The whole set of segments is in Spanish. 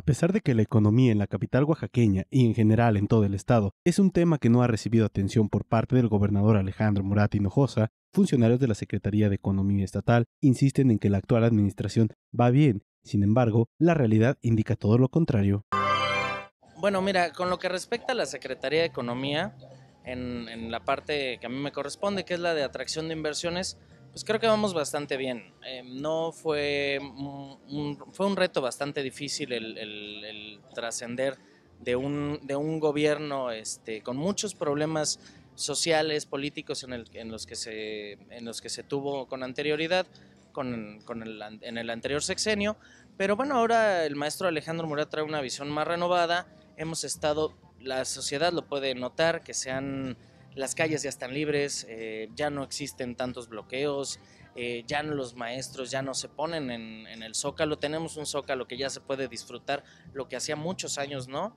A pesar de que la economía en la capital oaxaqueña y en general en todo el estado es un tema que no ha recibido atención por parte del gobernador Alejandro Murat Hinojosa, funcionarios de la Secretaría de Economía Estatal insisten en que la actual administración va bien. Sin embargo, la realidad indica todo lo contrario. Bueno, mira, con lo que respecta a la Secretaría de Economía, en, en la parte que a mí me corresponde, que es la de atracción de inversiones, pues creo que vamos bastante bien. Em, no fue un, fue un reto bastante difícil el, trascender de un, de un gobierno este, con muchos problemas sociales, políticos en, los que se, en los que se tuvo con anterioridad, con, en el anterior sexenio. Pero bueno, ahora el maestro Alejandro Murat trae una visión más renovada. Hemos estado, la sociedad lo puede notar, que se han las calles ya están libres, eh, ya no existen tantos bloqueos, eh, ya los maestros ya no se ponen en, el zócalo, tenemos un zócalo que ya se puede disfrutar, lo que hacía muchos años no.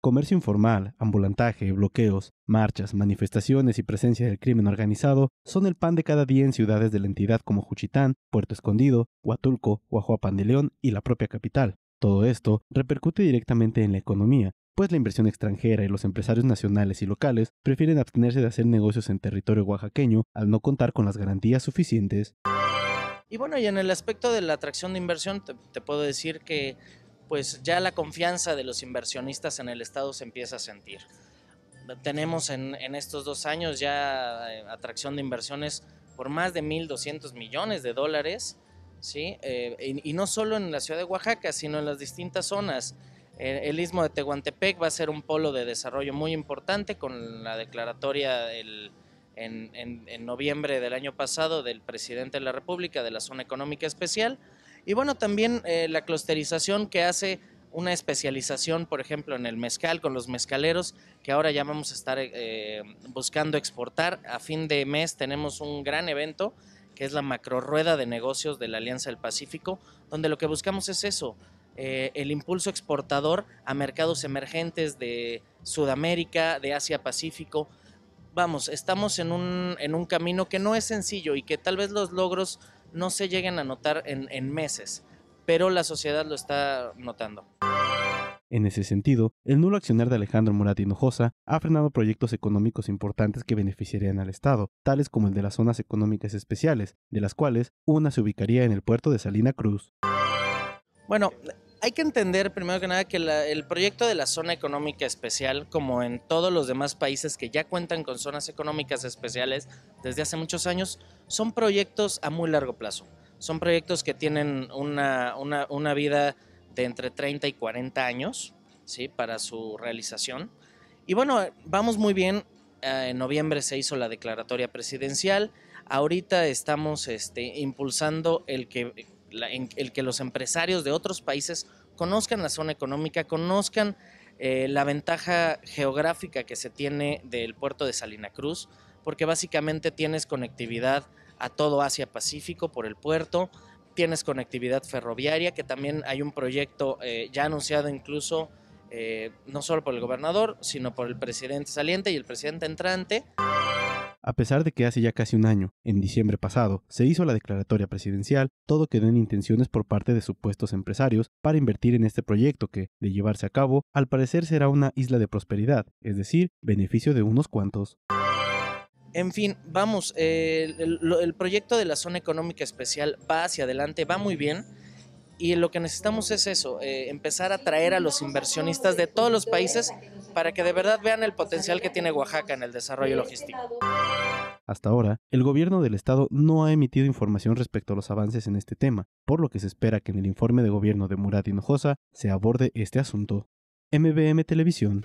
Comercio informal, ambulantaje, bloqueos, marchas, manifestaciones y presencia del crimen organizado son el pan de cada día en ciudades de la entidad como Juchitán, Puerto Escondido, Huatulco, Guajuapan de León y la propia capital. Todo esto repercute directamente en la economía, pues la inversión extranjera y los empresarios nacionales y locales prefieren abstenerse de hacer negocios en territorio oaxaqueño al no contar con las garantías suficientes. Y bueno, y en el aspecto de la atracción de inversión, te, puedo decir que pues ya la confianza de los inversionistas en el Estado se empieza a sentir. Tenemos en, estos dos años ya eh, atracción de inversiones por más de 1.200 millones de dólares, ¿sí? Eh, y no solo en la ciudad de Oaxaca, sino en las distintas zonas. El istmo de Tehuantepec va a ser un polo de desarrollo muy importante con la declaratoria en, noviembre del año pasado del presidente de la República de la Zona Económica Especial. Y bueno, también eh, la clusterización que hace una especialización, por ejemplo, en el mezcal con los mezcaleros, que ahora ya vamos a estar eh, buscando exportar. A fin de mes tenemos un gran evento que es la macrorueda de negocios de la Alianza del Pacífico, donde lo que buscamos es eso, eh, el impulso exportador a mercados emergentes de Sudamérica, de Asia-Pacífico. Vamos, estamos en un, en un, camino que no es sencillo y que tal vez los logros no se lleguen a notar en, meses, pero la sociedad lo está notando. En ese sentido, el nulo accionar de Alejandro Murat Hinojosa ha frenado proyectos económicos importantes que beneficiarían al Estado, tales como el de las zonas económicas especiales, de las cuales una se ubicaría en el puerto de Salina Cruz. Bueno, hay que entender primero que nada que el proyecto de la zona económica especial, como en todos los demás países que ya cuentan con zonas económicas especiales desde hace muchos años, son proyectos a muy largo plazo. Son proyectos que tienen una, una, vida de entre 30 y 40 años ¿sí? para su realización. Y bueno, vamos muy bien. Eh, en noviembre se hizo la declaratoria presidencial. Ahorita estamos este, impulsando el que en, el que los empresarios de otros países conozcan la zona económica, conozcan eh, la ventaja geográfica que se tiene del puerto de Salina Cruz, porque básicamente tienes conectividad a todo Asia-Pacífico por el puerto, tienes conectividad ferroviaria, que también hay un proyecto eh, ya anunciado incluso eh, no solo por el gobernador, sino por el presidente saliente y el presidente entrante. A pesar de que hace ya casi un año, en diciembre pasado, se hizo la declaratoria presidencial, todo quedó en intenciones por parte de supuestos empresarios para invertir en este proyecto que, de llevarse a cabo, al parecer será una isla de prosperidad, es decir, beneficio de unos cuantos. En fin, vamos, el, proyecto de la zona económica especial va hacia adelante, va muy bien. Y lo que necesitamos es eso, eh, empezar a traer a los inversionistas de todos los países para que de verdad vean el potencial que tiene Oaxaca en el desarrollo logístico. Hasta ahora, el gobierno del estado no ha emitido información respecto a los avances en este tema, por lo que se espera que en el informe de gobierno de Murat Hinojosa se aborde este asunto. MBM Televisión.